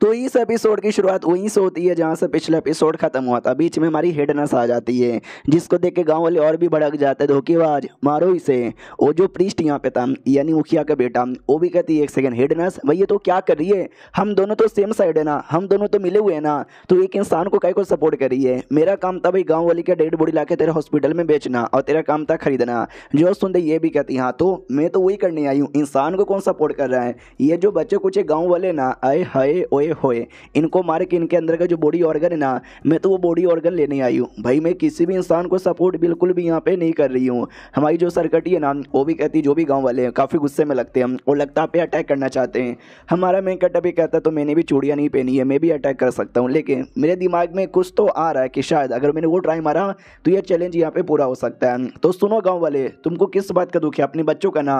तो इस एपिसोड की शुरुआत वहीं से होती है जहाँ से पिछला एपिसोड खत्म हुआ था बीच में हमारी हेडनस आ जाती है जिसको देख के गाँव वाले और भी भड़क जाते हैं धोखेबाज मारो इसे वो जो प्रिस्ट यहाँ पे था यानी मुखिया का बेटा वो भी कहती है एक सेकेंड हेडनस भैया तो क्या कर रही है हम दोनों तो सेम साइड है ना हम दोनों तो मिले हुए हैं ना तो एक इंसान को कहीं को सपोर्ट रही है मेरा काम था भाई गाँव वाली का डेड बॉडी ला तेरे हॉस्पिटल में बेचना और तेरा काम था खरीदना जो दे ये भी कहती हाँ तो मैं तो वही करने आई हूँ इंसान को कौन सपोर्ट कर रहा है ये जो बच्चे कुछ गाँव वाले ना आए हाय ओए रहे होए इनको मार के इनके अंदर का जो बॉडी ऑर्गन है ना मैं तो वो बॉडी ऑर्गन लेने आई हूँ भाई मैं किसी भी इंसान को सपोर्ट बिल्कुल भी यहाँ पे नहीं कर रही हूँ हमारी जो सरकटी है ना वो भी कहती जो भी गाँव वाले हैं काफ़ी गुस्से में लगते हैं और लगता है अटैक करना चाहते हैं हमारा मैं कट अभी कहता तो मैंने भी चूड़ियाँ नहीं पहनी है मैं भी अटैक कर सकता हूँ लेकिन मेरे दिमाग में कुछ तो आ रहा है कि शायद अगर मैंने वो ट्राई मारा तो यह चैलेंज यहाँ पे पूरा हो सकता है तो सुनो गाँव वाले तुमको किस बात का दुख है अपने बच्चों का ना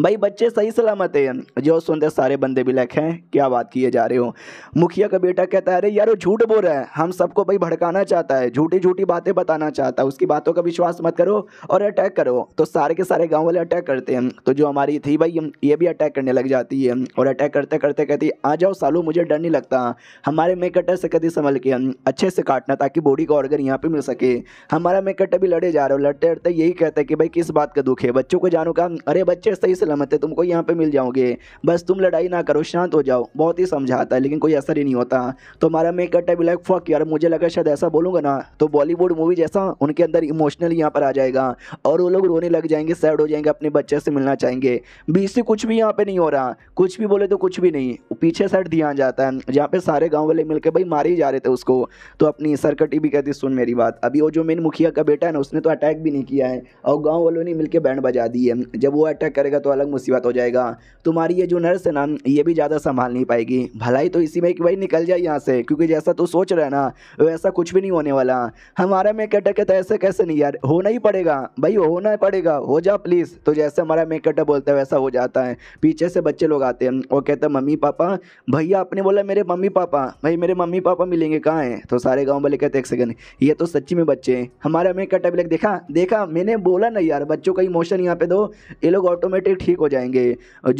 भाई बच्चे सही सलामत है जो सुनते सारे बंदे भी लैक हैं क्या बात किए जा रहे हो मुखिया का बेटा कहता है अरे यार वो झूठ बोल रहा है हम सबको भाई भड़काना चाहता है झूठी झूठी बातें बताना चाहता है उसकी बातों का विश्वास मत करो और अटैक करो तो सारे के सारे गाँव वाले अटैक करते हैं तो जो हमारी थी भाई ये भी अटैक करने लग जाती है और अटैक करते करते कहती आ जाओ सालू मुझे डर नहीं लगता हमारे मेकअटर से कभी संभल के अच्छे से काटना ताकि बॉडी का ऑर्गर यहाँ पर मिल सके हमारा मेकटर भी लड़े जा रहे हो लड़ते लड़ते यही कहते हैं कि भाई किस बात का दुख है बच्चों को जानो का अरे बच्चे सही सलामत है तुमको यहाँ पर मिल जाओगे बस तुम लड़ाई ना करो शांत हो जाओ बहुत ही समझाता है लेकिन कोई असर ही नहीं होता तो हमारा मेक इकट्ठा भी लाइक फक यार मुझे लगा शायद ऐसा बोलूँगा ना तो बॉलीवुड मूवी जैसा उनके अंदर इमोशनल यहाँ पर आ जाएगा और वो लोग रोने लग जाएंगे सैड हो जाएंगे अपने बच्चे से मिलना चाहेंगे बीच से कुछ भी यहाँ पर नहीं हो रहा कुछ भी बोले तो कुछ भी नहीं पीछे साइड दिया जाता है जहाँ पर सारे गाँव वाले मिलकर भाई मारे ही जा रहे थे उसको तो अपनी सरकटी भी कहती सुन मेरी बात अभी वो जो मेन मुखिया का बेटा है ना उसने तो अटैक भी नहीं किया है और गाँव वालों ने मिलकर बैंड बजा दी है जब वो अटैक करेगा तो अलग मुसीबत हो जाएगा तुम्हारी ये जो नर्स है ना ये भी ज़्यादा संभाल नहीं पाएगी भलाई तो किसी में कि भाई निकल जाए यहाँ से क्योंकि जैसा तू सोच रहा है ना वैसा कुछ भी नहीं होने वाला हमारा मेकअटा कहता तो है ऐसे कैसे नहीं यार होना ही पड़ेगा भाई होना ही पड़ेगा हो जा प्लीज़ तो जैसे हमारा मेकअटा बोलता है वैसा हो जाता है पीछे से बच्चे लोग आते हैं और कहते हैं मम्मी पापा भैया आपने बोला मेरे मम्मी पापा भाई मेरे मम्मी पापा मिलेंगे कहाँ हैं तो सारे गाँव वाले कहते एक सेकंड ये तो सच्ची में बच्चे हैं हमारा मेकअटा भी देखा देखा मैंने बोला ना यार बच्चों का इमोशन यहाँ पे दो ये लोग ऑटोमेटिक ठीक हो जाएंगे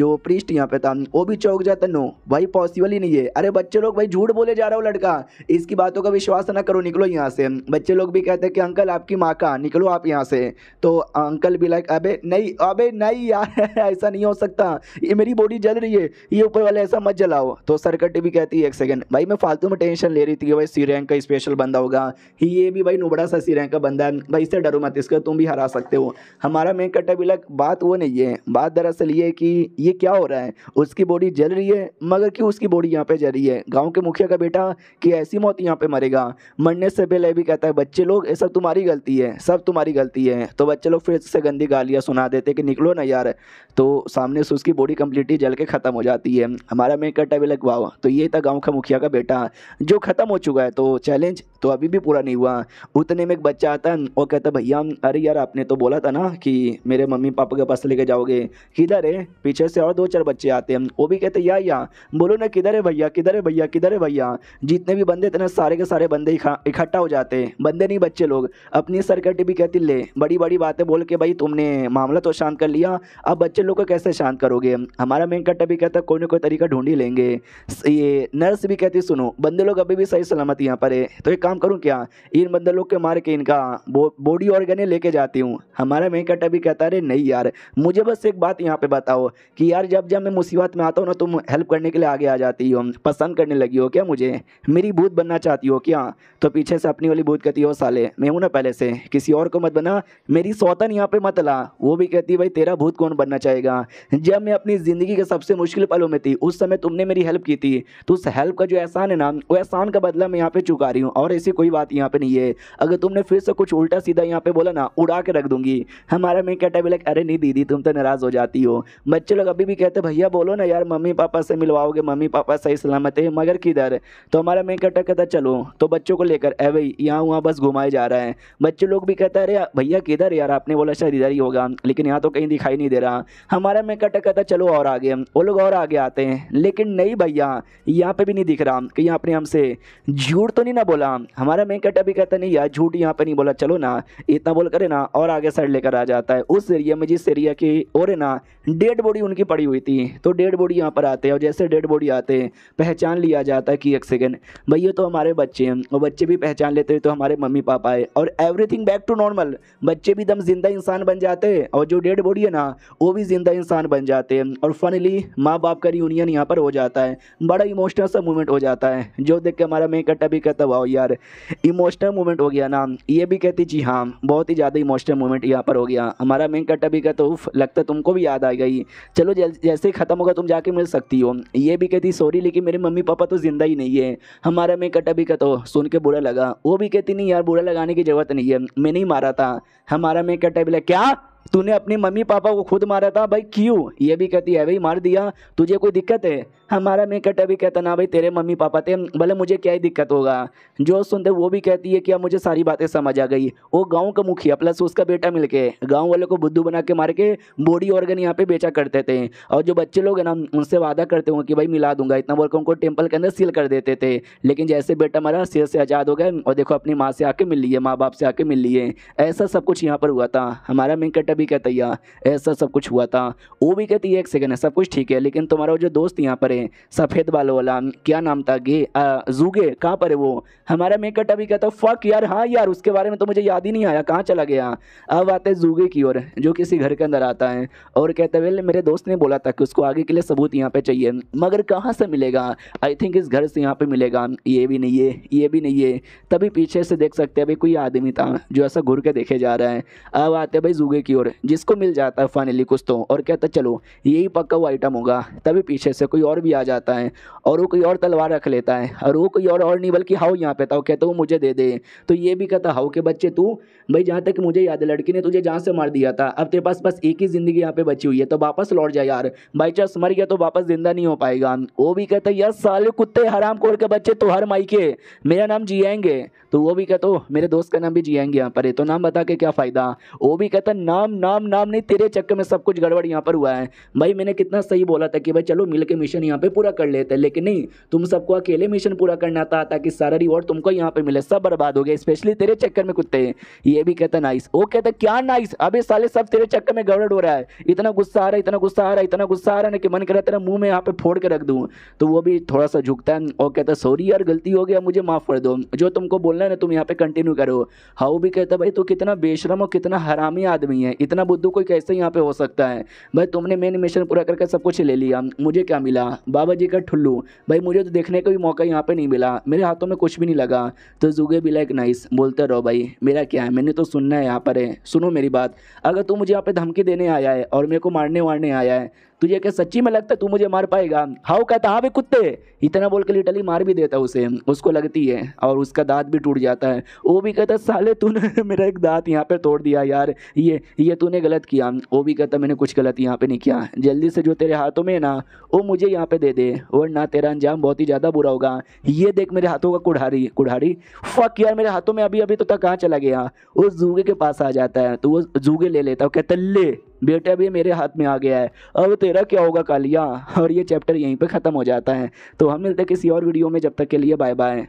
जो प्रिस्ट यहाँ पे था वो भी चौक जाता नो भाई पॉसिबल ही नहीं है अरे बच्चे लोग भाई झूठ बोले जा रहा हो लड़का इसकी बातों का विश्वास ना करो निकलो यहाँ से बच्चे लोग भी कहते हैं कि अंकल आपकी माँ का निकलो आप यहाँ से तो अंकल भी लाइक अबे नहीं अबे नहीं यार ऐसा नहीं हो सकता ये मेरी बॉडी जल रही है ये ऊपर वाले ऐसा मत जलाओ तो सरकटी भी कहती है एक सेकेंड भाई मैं फालतू में टेंशन ले रही थी कि भाई सी रैंक का स्पेशल बंदा होगा ही ये भी भाई नुबड़ा सा सी रैंक का बंदा है भाई इससे डरो मत इसका तुम भी हरा सकते हो हमारा मेन कट्टा भी लाइक बात वो नहीं है बात दरअसल ये कि ये क्या हो रहा है उसकी बॉडी जल रही है मगर क्यों उसकी बॉडी यहाँ पे जल रही है गाँव के मुखिया का बेटा कि ऐसी मौत यहाँ पे मरेगा मरने से पहले भी कहता है बच्चे लोग ये सब तुम्हारी गलती है सब तुम्हारी गलती है तो बच्चे लोग फिर से गंदी गालियाँ सुना देते कि निकलो ना यार तो सामने से उसकी बॉडी कम्प्लीटली जल के ख़त्म हो जाती है हमारा मेन कर्तव्य लगवाओ तो ये था गाँव का मुखिया का बेटा जो ख़त्म हो चुका है तो चैलेंज तो अभी भी पूरा नहीं हुआ उतने में एक बच्चा आता है और कहता भैया अरे यार आपने तो बोला था ना कि मेरे मम्मी पापा के पास लेके जाओगे किधर है पीछे से और दो चार बच्चे आते हैं वो भी कहते या या बोलो ना किधर है भैया किधर है भैया किधर है भैया जितने भी बंदे थे ना सारे के सारे बंदे इकट्ठा हो जाते हैं बंदे नहीं बच्चे लोग अपनी सरकटी भी कहती ले बड़ी बड़ी बातें बोल के भाई तुमने मामला तो शांत कर लिया अब बच्चे बच्चे लोग को कैसे शांत करोगे हमारा मेन वेंकट भी कहता कोई ना कोई तरीका ढूंढ ही लेंगे ये नर्स भी कहती सुनो बंदे लोग अभी भी सही सलामत यहाँ पर है तो एक काम करूँ क्या इन बंदे लोग के मार के इनका बॉडी ऑर्गन लेके जाती हूँ हमारा मेन वेंकट भी कहता अरे नहीं यार मुझे बस एक बात यहाँ पर बताओ कि यार जब जब मैं मुसीबत में आता हूँ ना तुम हेल्प करने के लिए आगे आ जाती हो पसंद करने लगी हो क्या मुझे मेरी भूत बनना चाहती हो क्या तो पीछे से अपनी वाली भूत कहती हो साले मैं हूँ ना पहले से किसी और को मत बना मेरी सौतन यहाँ पे मत ला वो भी कहती भाई तेरा भूत कौन बनना चाहिए जाएगा जब मैं अपनी ज़िंदगी के सबसे मुश्किल पलों में थी उस समय तुमने मेरी हेल्प की थी तो उस हेल्प का जो एहसान है ना वो एहसान का बदला मैं यहाँ पे चुका रही हूँ और ऐसी कोई बात यहाँ पे नहीं है अगर तुमने फिर से कुछ उल्टा सीधा यहाँ पे बोला ना उड़ा के रख दूंगी हमारा मैं कहता बोला अरे नहीं दीदी तुम तो नाराज़ हो जाती हो बच्चे लोग अभी भी कहते भैया बोलो ना यार मम्मी पापा से मिलवाओगे मम्मी पापा सही सलामत है मगर किधर तो हमारा मैं कहता कहता चलो तो बच्चों को लेकर ए भाई यहाँ वहाँ बस घुमाए जा रहा है बच्चे लोग भी हैं अरे भैया किधर यार आपने बोला शायद इधर ही होगा लेकिन यहाँ तो कहीं दिखाई नहीं दे रहा हमारा मैं कटक कहता चलो और आगे वो लोग और आगे आते हैं लेकिन नहीं भैया यहाँ पे भी नहीं दिख रहा कि आपने हमसे झूठ तो नहीं ना बोला हमारा मैं कटा भी कहता नहीं यार झूठ यहाँ पे नहीं बोला चलो ना इतना बोल करे ना और आगे साइड लेकर आ जाता है उस एरिया में जिस एरिया की और ना डेड बॉडी उनकी पड़ी हुई थी तो डेड बॉडी यहाँ पर आते हैं और जैसे डेड बॉडी आते हैं पहचान लिया जाता है कि एक सेकेंड भैया तो हमारे बच्चे हैं और बच्चे भी पहचान लेते हैं तो हमारे मम्मी पापा है और एवरीथिंग बैक टू नॉर्मल बच्चे भी दम जिंदा इंसान बन जाते हैं और जो डेड बॉडी है ना वो भी जिंदा इंसान बन जाते हैं और फनली माँ बाप का रियूनियन यहाँ पर हो जाता है बड़ा इमोशनल सा मूवमेंट हो जाता है जो देख के हमारा मैं इकट्ठा भी कहता हुआ यार इमोशनल मूवमेंट हो गया ना ये भी कहती जी हाँ बहुत ही ज़्यादा इमोशनल मूवमेंट यहाँ पर हो गया हमारा मैं इकट्ठा भी कहता उफ लगता तुमको भी याद आ गई चलो जैसे ही ख़त्म होगा तुम जाके मिल सकती हो ये भी कहती सॉरी लेकिन मेरे मम्मी पापा तो ज़िंदा ही नहीं है हमारा मैं इकट्ठा भी कहता सुन के बुरा लगा वो भी कहती नहीं यार बुरा लगाने की ज़रूरत नहीं है मैंने ही मारा था हमारा मैं इकट्ठा भी लगा क्या तूने अपने मम्मी पापा को खुद मारा था भाई क्यों ये भी कहती है भाई मार दिया तुझे कोई दिक्कत है हमारा कट अभी कहता ना भाई तेरे मम्मी पापा थे भले मुझे क्या ही दिक्कत होगा जो सुनते वो भी कहती है कि अब मुझे सारी बातें समझ आ गई वो गांव का मुखिया प्लस उसका बेटा मिल के गाँव वालों को बुद्धू बना के मार के बॉडी ऑर्गन यहाँ पे बेचा करते थे और जो बच्चे लोग हैं ना उनसे वादा करते होंगे कि भाई मिला दूंगा इतना बोलकर उनको टेम्पल के अंदर सील कर देते थे लेकिन जैसे बेटा मारा सिर से आज़ाद हो गए और देखो अपनी माँ से आके मिल लिए माँ बाप से आके मिल लिए ऐसा सब कुछ यहाँ पर हुआ था हमारा मेकट बेटा भी कहता या ऐसा सब कुछ हुआ था वो भी कहती है एक सेकंड है सब कुछ ठीक है लेकिन तुम्हारा जो दोस्त यहाँ पर है सफ़ेद बालों वाला क्या नाम था गे जूगे कहाँ पर है वो हमारा मेकअप टा भी कहता फक यार हाँ यार उसके बारे में तो मुझे याद ही नहीं आया कहाँ चला गया अब आते जूगे की ओर जो किसी घर के अंदर आता है और कहते है मेरे दोस्त ने बोला था कि उसको आगे के लिए सबूत यहाँ पे चाहिए मगर कहाँ से मिलेगा आई थिंक इस घर से यहाँ पे मिलेगा ये भी नहीं है ये भी नहीं है तभी पीछे से देख सकते हैं भाई कोई आदमी था जो ऐसा घूर के देखे जा रहा है अब आते भाई जूगे की सिक्योर जिसको मिल जाता है फाइनली कुछ तो और कहता चलो यही पक्का वो आइटम होगा तभी पीछे से कोई और भी आ जाता है और वो कोई और तलवार रख लेता है और वो कोई और और नहीं बल्कि हाउ यहाँ पे था वो कहता वो मुझे दे दे तो ये भी कहता हाउ के बच्चे तू भाई जहाँ तक मुझे याद है लड़की ने तुझे जहाँ से मार दिया था अब तेरे पास बस एक ही ज़िंदगी यहाँ पे बची हुई है तो वापस लौट जा यार बाई चांस मर गया तो वापस ज़िंदा नहीं हो पाएगा वो भी कहता यार साले कुत्ते हराम कोर के बच्चे तो हर माई के मेरा नाम जियाएंगे तो वो भी कहते मेरे दोस्त का नाम भी जियाएंगे यहाँ पर तो नाम बता के क्या फ़ायदा वो भी कहता नाम नाम नाम नाम नहीं तेरे चक्कर में सब कुछ गड़बड़ यहाँ पर हुआ है भाई मैंने कितना सही बोला था कि भाई चलो मिलकर मिशन यहाँ पे पूरा कर लेते हैं लेकिन नहीं तुम सबको अकेले मिशन पूरा करना था ताकि सारा रिवॉर्ड तुमको यहाँ पे मिले सब बर्बाद हो गया स्पेशली तेरे चक्कर में कुत्ते ये भी कहता नाइस वो कहता क्या नाइस अबे साले सब तेरे चक्कर में गड़बड़ हो रहा है इतना गुस्सा आ रहा है इतना गुस्सा आ रहा है इतना गुस्सा आ रहा है कि मन कर रहा तेरा मुंह में यहाँ पे फोड़ के रख दूँ तो वो भी थोड़ा सा झुकता है और कहता सॉरी यार गलती हो गया मुझे माफ़ कर दो जो तुमको बोलना है ना तुम यहाँ पे कंटिन्यू करो हाउ भी कहता भाई तू कितना बेशरम और कितना हरामी आदमी है इतना बुद्धू कोई कैसे यहाँ पे हो सकता है भाई तुमने मेन मिशन पूरा करके सब कुछ ले लिया मुझे क्या मिला बाबा जी का ठुल्लू भाई मुझे तो देखने का भी मौका यहाँ पे नहीं मिला मेरे हाथों में कुछ भी नहीं लगा तो जुगे भी लाइक नाइस बोलते रहो भाई मेरा क्या है मैंने तो सुनना है यहाँ पर है सुनो मेरी बात अगर तुम मुझे यहाँ पे धमकी देने आया है और मेरे को मारने वारने आया है तुझे क्या सच्ची में लगता है तू मुझे मार पाएगा हाउ कहता हाँ भी कुत्ते इतना बोल के लिटली मार भी देता उसे उसको लगती है और उसका दांत भी टूट जाता है वो भी कहता साले तूने मेरा एक दांत यहाँ पर तोड़ दिया यार ये ये तूने गलत किया वो भी कहता मैंने कुछ गलत यहाँ पर नहीं किया जल्दी से जो तेरे हाथों में है ना वो मुझे यहाँ पर दे दे वरना तेरा अंजाम बहुत ही ज़्यादा बुरा होगा ये देख मेरे हाथों का कुढ़ारी कुठारी फक यार मेरे हाथों में अभी अभी तो तक कहाँ चला गया वो जूगे के पास आ जाता है तो वो जूगे ले लेता है कहता ले बेटा भी मेरे हाथ में आ गया है अब तेरा क्या होगा कालिया और ये चैप्टर यहीं पर ख़त्म हो जाता है तो हम मिलते किसी और वीडियो में जब तक के लिए बाय बाय